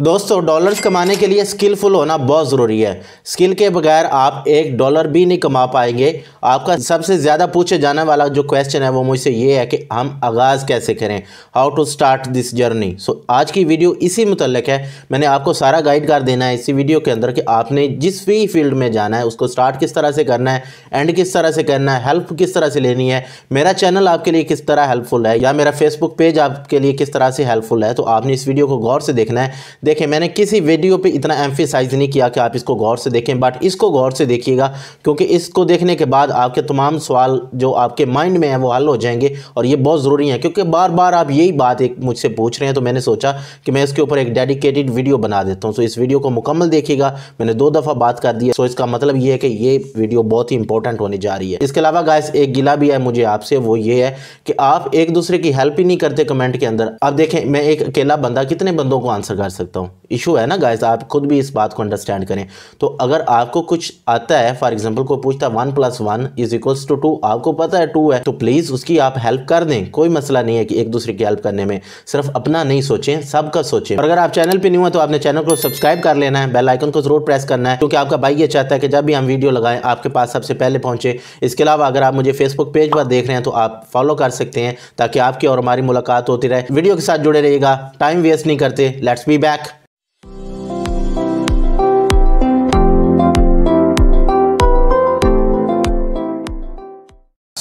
दोस्तों डॉलर्स कमाने के लिए स्किलफुल होना बहुत ज़रूरी है स्किल के बगैर आप एक डॉलर भी नहीं कमा पाएंगे आपका सबसे ज़्यादा पूछे जाने वाला जो क्वेश्चन है वो मुझसे ये है कि हम आगाज़ कैसे करें how to start this journey so आज की वीडियो इसी मुतलक है मैंने आपको सारा गाइड कर देना है इसी वीडियो के अंदर कि आपने जिस भी फील्ड में जाना है उसको स्टार्ट किस तरह से करना है एंड किस तरह से करना है हेल्प किस तरह से लेनी है मेरा चैनल आपके लिए किस तरह हेल्पफुल है या मेरा फेसबुक पेज आपके लिए किस तरह से हेल्पफुल है तो आपने इस वीडियो को गौर से देखना है देखें मैंने किसी वीडियो पे इतना एम्फिसाइज नहीं किया कि आप इसको गौर से देखें बट इसको गौर से देखिएगा क्योंकि इसको देखने के बाद आपके तमाम सवाल जो आपके माइंड में है वो हल हो जाएंगे और ये बहुत ज़रूरी है क्योंकि बार बार आप यही बात एक मुझसे पूछ रहे हैं तो मैंने सोचा कि मैं इसके ऊपर एक डेडिकेटेड वीडियो बना देता हूँ सो इस वीडियो को मुकम्मल देखिएगा मैंने दो दफ़ा बात कर दी है सो इसका मतलब ये है कि ये वीडियो बहुत ही इंपॉर्टेंट होने जा रही है इसके अलावा गाइस एक गिला भी है मुझे आपसे वो ये है कि आप एक दूसरे की हेल्प ही नहीं करते कमेंट के अंदर आप देखें मैं एक अकेला बंदा कितने बंदों को आंसर कर सकता então. इशू है ना गाइस तो आप खुद भी इस बात को अंडरस्टैंड करें तो अगर आपको कुछ आता है फॉर एग्जाम्पल को पूछता है one plus one is equals to two आपको पता है टू है तो प्लीज़ उसकी आप हेल्प कर दें कोई मसला नहीं है कि एक दूसरे की हेल्प करने में सिर्फ अपना नहीं सोचें सबका सोचें और अगर आप चैनल पर नहीं हुआ तो आपने चैनल को सब्सक्राइब कर लेना है बेल आइकन को जरूर प्रेस करना है क्योंकि आपका भाई ये चाहता है कि जब भी हम वीडियो लगाएं आपके पास सबसे पहले पहुंचे इसके अलावा अगर आप मुझे फेसबुक पेज पर देख रहे हैं तो आप फॉलो कर सकते हैं ताकि आपकी और हमारी मुलाकात होती रहे वीडियो के साथ जुड़े रहेगा टाइम वेस्ट नहीं करते let's be back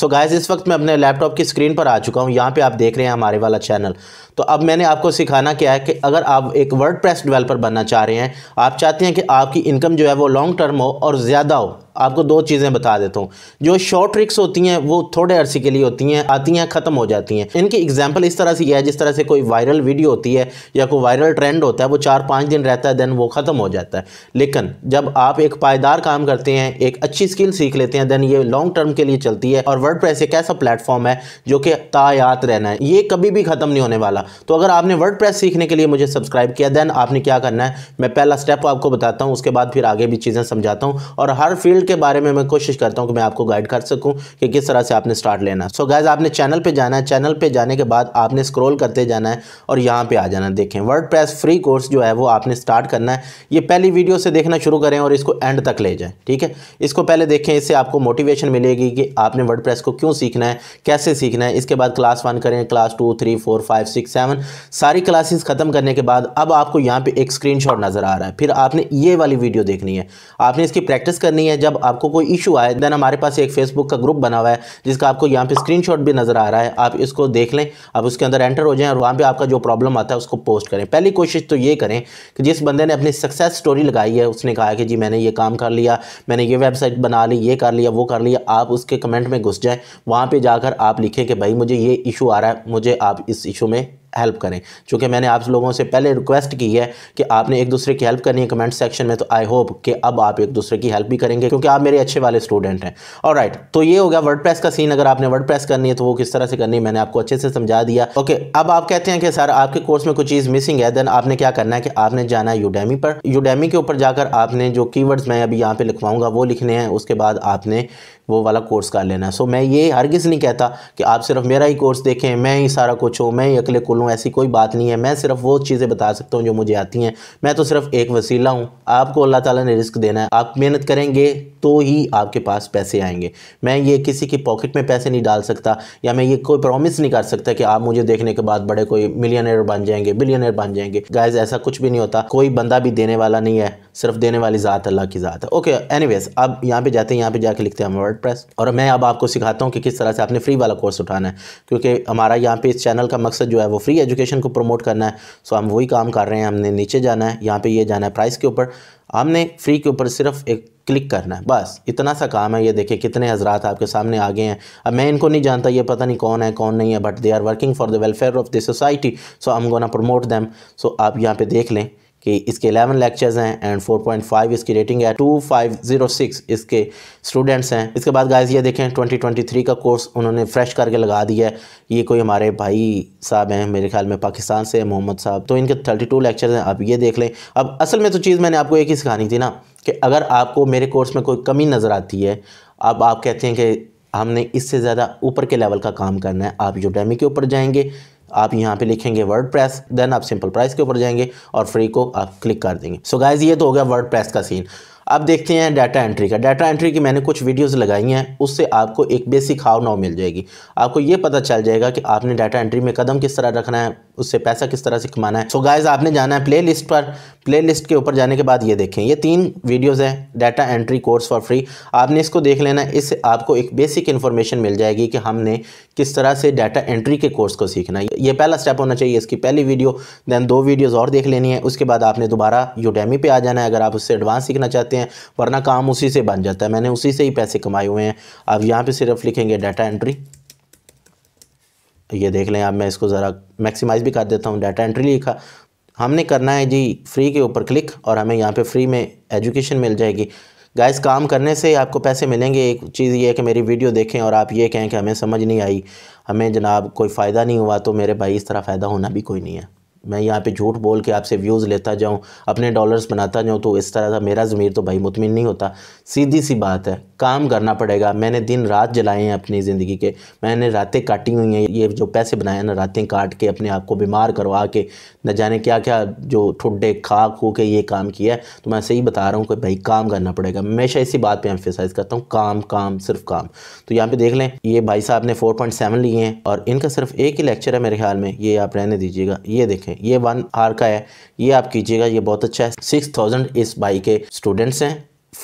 so so guys इस वक्त मैं अपने लैपटॉप की स्क्रीन पर आ चुका हूँ यहाँ पे आप देख रहे हैं हमारे वाला चैनल तो अब मैंने आपको सिखाना क्या है कि अगर आप एक वर्ड प्रेस डिवेलपर बनना चाह रहे हैं आप चाहते हैं कि आपकी इनकम जो है वो लॉन्ग टर्म हो और ज़्यादा हो आपको दो चीज़ें बता देता हूँ जो शॉर्ट ट्रिक्स होती हैं वो थोड़े अरसे के लिए होती हैं आती हैं ख़त्म हो जाती हैं इनकी एग्जाम्पल इस तरह से यह है जिस तरह से कोई वायरल वीडियो होती है या कोई वायरल ट्रेंड होता है वो चार पाँच दिन रहता है देन वो ख़त्म हो जाता है लेकिन जब आप एक पायदार काम करते हैं एक अच्छी स्किल सीख लेते हैं देन ये लॉन्ग टर्म के लिए चलती है और वर्ड एक ऐसा प्लेटफॉर्म है जो कि तायात रहना है ये कभी भी ख़त्म नहीं होने वाला तो अगर आपने वर्ड सीखने के लिए मुझे सब्सक्राइब किया देन आपने क्या करना है मैं पहला स्टेप आपको बताता हूँ उसके बाद फिर आगे भी चीज़ें समझाता हूँ और हर फील्ड फील्ड के बारे में मैं कोशिश करता हूँ कि मैं आपको गाइड कर सकूँ कि किस तरह से आपने स्टार्ट लेना सो so गैज़ आपने चैनल पर जाना है चैनल पर जाने के बाद आपने स्क्रोल करते जाना है और यहाँ पर आ जाना देखें वर्ड फ्री कोर्स जो है वो आपने स्टार्ट करना है ये पहली वीडियो से देखना शुरू करें और इसको एंड तक ले जाएँ ठीक है इसको पहले देखें इससे आपको मोटिवेशन मिलेगी कि आपने वर्ड को क्यों सीखना है कैसे सीखना है इसके बाद क्लास वन करें class two three four five six seven सारी क्लासेस ख़त्म करने के बाद अब आपको यहाँ पे एक स्क्रीनशॉट नज़र आ रहा है फिर आपने ये वाली वीडियो देखनी है आपने इसकी प्रैक्टिस करनी है जब जब आपको कोई इशू आए देन हमारे पास एक फेसबुक का ग्रुप बना हुआ है जिसका आपको यहाँ पे स्क्रीनशॉट भी नज़र आ रहा है आप इसको देख लें आप उसके अंदर एंटर हो जाएं और वहाँ पे आपका जो प्रॉब्लम आता है उसको पोस्ट करें पहली कोशिश तो ये करें कि जिस बंदे ने अपनी सक्सेस स्टोरी लगाई है उसने कहा कि जी मैंने ये काम कर लिया मैंने ये वेबसाइट बना ली ये कर लिया वो कर लिया आप उसके कमेंट में घुस जाएँ वहाँ पर जाकर आप लिखें कि भाई मुझे ये इशू आ रहा है मुझे आप इस इशू में हेल्प करें चूँकि मैंने आप लोगों से पहले रिक्वेस्ट की है कि आपने एक दूसरे की हेल्प करनी है कमेंट सेक्शन में तो आई होप कि अब आप एक दूसरे की हेल्प भी करेंगे क्योंकि आप मेरे अच्छे वाले स्टूडेंट हैं और राइट तो ये हो गया वर्ड का सीन अगर आपने वर्ड करनी है तो वो किस तरह से करनी है मैंने आपको अच्छे से समझा दिया ओके अब आप कहते हैं कि सर आपके कोर्स में कुछ चीज़ मिसिंग है देन आपने क्या करना है कि आपने जाना है यूडेमी पर यूडेमी के ऊपर जाकर आपने जो की मैं अभी यहाँ पे लिखवाऊंगा वो लिखने हैं उसके बाद आपने वो वाला कोर्स कर लेना सो मैं ये हरगिज़ नहीं कहता कि आप सिर्फ मेरा ही कोर्स देखें मैं ही सारा कुछ हूँ मैं ही अकले कुल हूँ ऐसी कोई बात नहीं है मैं सिर्फ वो चीज़ें बता सकता हूँ जो मुझे आती हैं मैं तो सिर्फ एक वसीला हूँ आपको अल्लाह ताला ने रिस्क देना है आप मेहनत करेंगे तो ही आपके पास पैसे आएंगे मैं ये किसी की पॉकेट में पैसे नहीं डाल सकता या मैं ये कोई प्रॉमिस नहीं कर सकता कि आप मुझे देखने के बाद बड़े कोई मिलियनर बन जाएंगे बिलियनर बन जाएंगे गाइज ऐसा कुछ भी नहीं होता कोई बंदा भी देने वाला नहीं है सिर्फ देने वाली ज़ात अल्लाह की ज़ात है ओके एनीवेज अब यहाँ पे जाते हैं यहाँ पे जाके लिखते हैं हम वर्ड प्रेस और मैं अब आपको सिखाता हूँ कि किस तरह से आपने फ्री वाला कोर्स उठाना है क्योंकि हमारा यहाँ पे इस चैनल का मकसद जो है वो फ्री एजुकेशन को प्रमोट करना है सो हम वही काम कर रहे हैं हमने नीचे जाना है यहाँ पर ये जाना है प्राइस के ऊपर हमने फ्री के ऊपर सिर्फ एक क्लिक करना है बस इतना सा काम है ये देखिए कितने हजरात आपके सामने आ गए हैं अब मैं इनको नहीं जानता ये पता नहीं कौन है कौन नहीं है but they are working for the welfare of the society so I am gonna promote them so आप यहाँ पे देख लें कि इसके 11 लेक्चर्स हैं एंड 4.5 इसकी रेटिंग है 2506 इसके स्टूडेंट्स हैं इसके बाद गाइस ये देखें 2023 का कोर्स उन्होंने फ्रेश करके लगा दिया है ये कोई हमारे भाई साहब हैं मेरे ख्याल में पाकिस्तान से मोहम्मद साहब तो इनके 32 लेक्चर्स हैं आप ये देख लें अब असल में तो चीज़ मैंने आपको एक ही सिखानी थी ना कि अगर आपको मेरे कोर्स में कोई कमी नज़र आती है अब आप कहते हैं कि हमने इससे ज़्यादा ऊपर के लेवल का काम करना है आप यूडेमी के ऊपर जाएंगे आप यहाँ पे लिखेंगे वर्ड प्रेस देन आप सिंपल प्राइस के ऊपर जाएंगे और फ्री को आप क्लिक कर देंगे सो so गाइज ये तो हो गया वर्ड प्रेस का सीन अब देखते हैं डाटा एंट्री का डाटा एंट्री की मैंने कुछ वीडियोस लगाई हैं उससे आपको एक बेसिक हाव नाव मिल जाएगी आपको ये पता चल जाएगा कि आपने डाटा एंट्री में कदम किस तरह रखना है उससे पैसा किस तरह से कमाना है सो so गाइज आपने जाना है प्लेलिस्ट पर प्लेलिस्ट के ऊपर जाने के बाद ये देखें ये तीन वीडियोज़ हैं data entry course for free आपने इसको देख लेना इससे आपको एक बेसिक इन्फॉर्मेशन मिल जाएगी कि हमने किस तरह से डाटा एंट्री के कोर्स को सीखना है ये पहला स्टेप होना चाहिए इसकी पहली वीडियो दैन दो वीडियोज़ और देख लेनी है उसके बाद आपने दोबारा यूडेमी पर आ जाना है अगर आप उससे एडवांस सीखना चाहते हैं हैं वरना काम उसी से बन जाता है मैंने उसी से ही पैसे कमाए हुए हैं अब यहाँ पे सिर्फ लिखेंगे डाटा एंट्री ये देख लें अब मैं इसको ज़रा मैक्सिमाइज़ भी कर देता हूँ डाटा एंट्री लिखा हमने करना है जी फ्री के ऊपर क्लिक और हमें यहाँ पे फ्री में एजुकेशन मिल जाएगी गाइस काम करने से आपको पैसे मिलेंगे एक चीज़ ये है कि मेरी वीडियो देखें और आप ये कहें कि हमें समझ नहीं आई हमें जनाब कोई फ़ायदा नहीं हुआ तो मेरे भाई इस तरह फ़ायदा होना भी कोई नहीं है मैं यहाँ पे झूठ बोल के आपसे व्यूज़ लेता जाऊँ अपने डॉलर्स बनाता जाऊँ तो इस तरह का मेरा ज़मीर तो भाई मुतमिन नहीं होता सीधी सी बात है काम करना पड़ेगा मैंने दिन रात जलाए हैं अपनी ज़िंदगी के मैंने रातें काटी हुई हैं ये जो पैसे बनाए हैं ना रातें काट के अपने आप को बीमार करवा के न जाने क्या क्या जो ठुडे खा खो के ये काम किया है तो मैं सही बता रहा हूँ कि भाई काम करना पड़ेगा हमेशा इसी बात पर एम्फेसाइज़ करता हूँ काम काम सिर्फ काम तो यहाँ पर देख लें ये भाई साहब ने फोर लिए हैं और इनका सिर्फ एक ही लेक्चर है मेरे ख्याल में ये आप रहने दीजिएगा ये देखें हैं ये वन आर का है ये आप कीजिएगा ये बहुत अच्छा है सिक्स थाउजेंड इस बाइक के स्टूडेंट्स हैं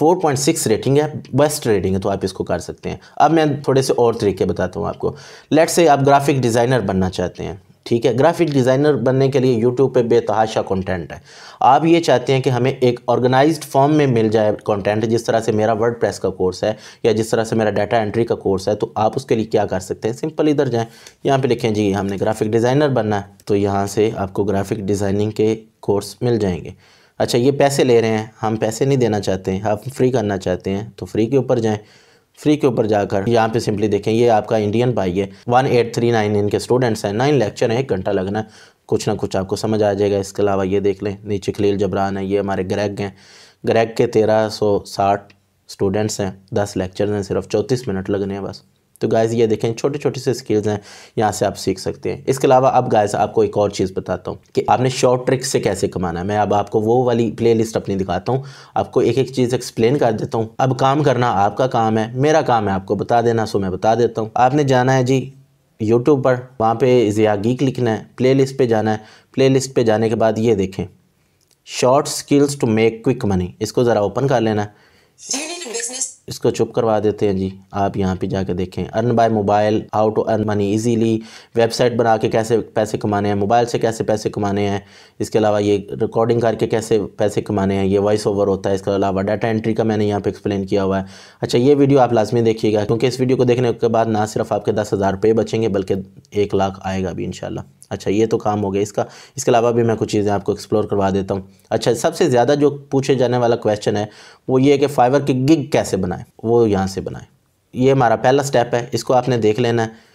4.6 रेटिंग है बेस्ट रेटिंग है तो आप इसको कर सकते हैं अब मैं थोड़े से और तरीके बताता हूँ आपको लेट से आप ग्राफिक डिज़ाइनर बनना चाहते हैं ठीक है ग्राफिक डिज़ाइनर बनने के लिए यूट्यूब पे बेतहाशा कंटेंट है आप ये चाहते हैं कि हमें एक ऑर्गेनाइज्ड फॉर्म में मिल जाए कंटेंट जिस तरह से मेरा वर्ड प्रेस का कोर्स है या जिस तरह से मेरा डाटा एंट्री का कोर्स है तो आप उसके लिए क्या कर सकते हैं सिंपल इधर जाएं यहाँ पर लिखें जी हमने ग्राफिक डिज़ाइनर बनना है तो यहाँ से आपको ग्राफिक डिज़ाइनिंग के कोर्स मिल जाएंगे अच्छा ये पैसे ले रहे हैं हम पैसे नहीं देना चाहते हैं आप फ्री करना चाहते हैं तो फ्री के ऊपर जाएँ फ्री के ऊपर जाकर यहाँ पे सिंपली देखें ये आपका इंडियन पाई है वन एट थ्री नाइन इनके स्टूडेंट्स हैं नाइन लेक्चर हैं एक घंटा लगना है कुछ ना कुछ आपको समझ आ जाएगा इसके अलावा ये देख लें नीचे खलील जबरान है ये हमारे ग्रैग हैं ग्रैग के तेरह सौ साठ स्टूडेंट्स हैं दस लेक्चर हैं सिर्फ चौंतीस मिनट लगने हैं बस तो गाइस ये देखें छोटे छोटे से स्किल्स हैं यहाँ से आप सीख सकते हैं इसके अलावा अब गाइस आपको एक और चीज़ बताता हूँ कि आपने शॉर्ट ट्रिक से कैसे कमाना है मैं अब आपको वो वाली प्लेलिस्ट अपनी दिखाता हूँ आपको एक एक चीज़ एक्सप्लेन कर देता हूँ अब काम करना आपका काम है मेरा काम है आपको बता देना सो मैं बता देता हूँ आपने जाना है जी यूट्यूब पर वहाँ पर ज़िया गीक लिखना है लिस्ट पर जाना है लिस्ट पर जाने के बाद ये देखें short skills to make quick money इसको ज़रा ओपन कर लेना है इसको चुप करवा देते हैं जी आप यहाँ पे जाके देखें earn by mobile how to earn money easily website बना के कैसे पैसे कमाने हैं मोबाइल से कैसे पैसे कमाने हैं इसके अलावा ये रिकॉर्डिंग करके कैसे पैसे कमाने हैं ये वॉइस ओवर होता है इसके अलावा डाटा एंट्री का मैंने यहाँ पर एक्सप्लेन किया हुआ है अच्छा ये वीडियो आप लाजमी देखिएगा क्योंकि इस वीडियो को देखने के बाद ना सिर्फ आपके दस हज़ार बचेंगे बल्कि एक लाख आएगा भी इनशाला अच्छा ये तो काम हो गया इसका इसके अलावा भी मैं कुछ चीज़ें आपको एक्सप्लोर करवा देता हूँ अच्छा सबसे ज़्यादा जो पूछे जाने वाला क्वेश्चन है वो ये है कि फाइबर की गिग कैसे बनाएं वो यहाँ से बनाएं ये हमारा पहला स्टेप है इसको आपने देख लेना है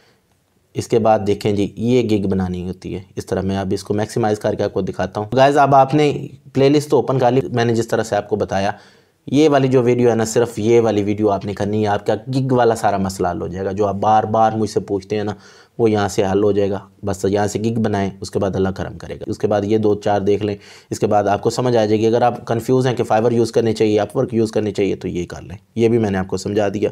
इसके बाद देखें जी ये गिग बनानी होती है इस तरह मैं अब इसको मैक्सिमाइज़ करके आपको दिखाता हूँ गैज़ अब आपने प्लेलिस्ट तो ओपन कर ली मैंने जिस तरह से आपको बताया ये वाली जो वीडियो है ना सिर्फ ये वाली वीडियो आपने करनी है आपका गिग वाला सारा मसला हल हो जाएगा जो आप बार बार मुझसे पूछते हैं ना वो यहाँ से हल हो जाएगा बस यहाँ से गिग बनाएं उसके बाद अल्लाह करम करेगा उसके बाद ये दो चार देख लें इसके बाद आपको समझ आ जाएगी अगर आप कन्फ्यूज़ हैं कि फाइबर यूज़ करने चाहिए अपवर्क यूज़ करने चाहिए तो ये कर लें ये भी मैंने आपको समझा दिया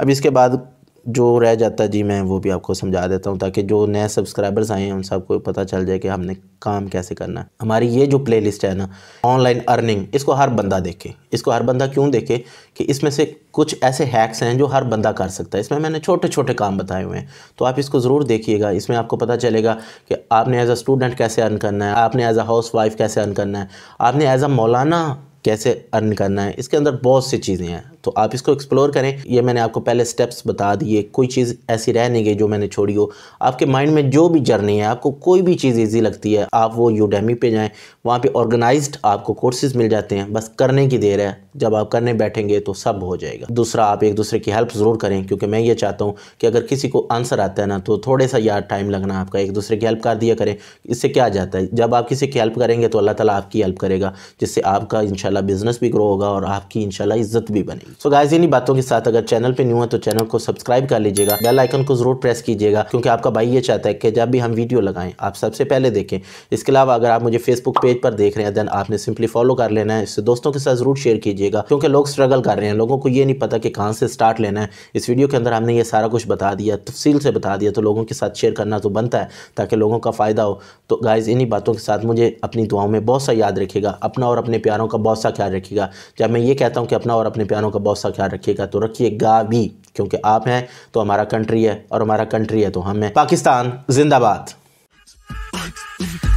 अब इसके बाद जो रह जाता जी मैं वो भी आपको समझा देता हूँ ताकि जो नए सब्सक्राइबर्स आए हैं उन सबको पता चल जाए कि हमने काम कैसे करना है हमारी ये जो प्लेलिस्ट है ना ऑनलाइन अर्निंग इसको हर बंदा देखे इसको हर बंदा क्यों देखे कि इसमें से कुछ ऐसे हैक्स हैं जो हर बंदा कर सकता है इसमें मैंने छोटे छोटे काम बताए हुए हैं तो आप इसको ज़रूर देखिएगा इसमें आपको पता चलेगा कि आपने एज़ अ स्टूडेंट कैसे अर्न करना है आपने एज़ अ हाउस वाइफ कैसे अर्न करना है आपने एज़ अ मौलाना कैसे अर्न करना है इसके अंदर बहुत सी चीज़ें हैं तो आप इसको एक्सप्लोर करें ये मैंने आपको पहले स्टेप्स बता दिए कोई चीज़ ऐसी रह नहीं गई जो मैंने छोड़ी हो आपके माइंड में जो भी जर्नी है आपको कोई भी चीज़ ईजी लगती है आप वो यूडेमी पे जाएँ वहाँ पर ऑर्गेनाइज आपको कोर्सेज मिल जाते हैं बस करने की देर है जब आप करने बैठेंगे तो सब हो जाएगा दूसरा आप एक दूसरे की हेल्प ज़रूर करें क्योंकि मैं ये चाहता हूँ कि अगर किसी को आंसर आता है ना तो थोड़े सा यार टाइम लगना आपका एक दूसरे की हेल्प कर दिया करें इससे क्या जाता है जब आप किसी की हेल्प करेंगे तो अल्लाह तला आपकी हेल्प करेगा जिससे आपका इनशाला बिज़नेस भी ग्रो होगा और आपकी इनशाला इज़्ज़त भी बनेगी सो गाइज इन्हीं बातों के साथ अगर चैनल पे न्यू है तो चैनल को सब्सक्राइब कर लीजिएगा बेल आइकन को जरूर प्रेस कीजिएगा क्योंकि आपका भाई ये चाहता है कि जब भी हम वीडियो लगाएं आप सबसे पहले देखें इसके अलावा अगर आप मुझे फेसबुक पेज पर देख रहे हैं देन आपने सिंपली फॉलो कर लेना है इससे दोस्तों के साथ जरूर शेयर कीजिएगा क्योंकि लोग स्ट्रगल कर रहे हैं लोगों को ये नहीं पता कि कहाँ से स्टार्ट लेना है इस वीडियो के अंदर हमने ये सारा कुछ बता दिया तफसील से बता दिया तो लोगों के साथ शेयर करना तो बनता है ताकि लोगों का फ़ायदा हो तो गाइज़ इन्हीं बातों के साथ मुझे अपनी दुआओं में बहुत सा याद रखेगा अपना और अपने प्यारों का बहुत सा ख्याल रखेगा जब मैं ये कहता हूँ कि अपना और अपने प्यारों का आपका बहुत सा ख्याल रखिएगा तो रखिएगा भी क्योंकि आप हैं तो हमारा कंट्री है और हमारा कंट्री है तो हम हैं पाकिस्तान जिंदाबाद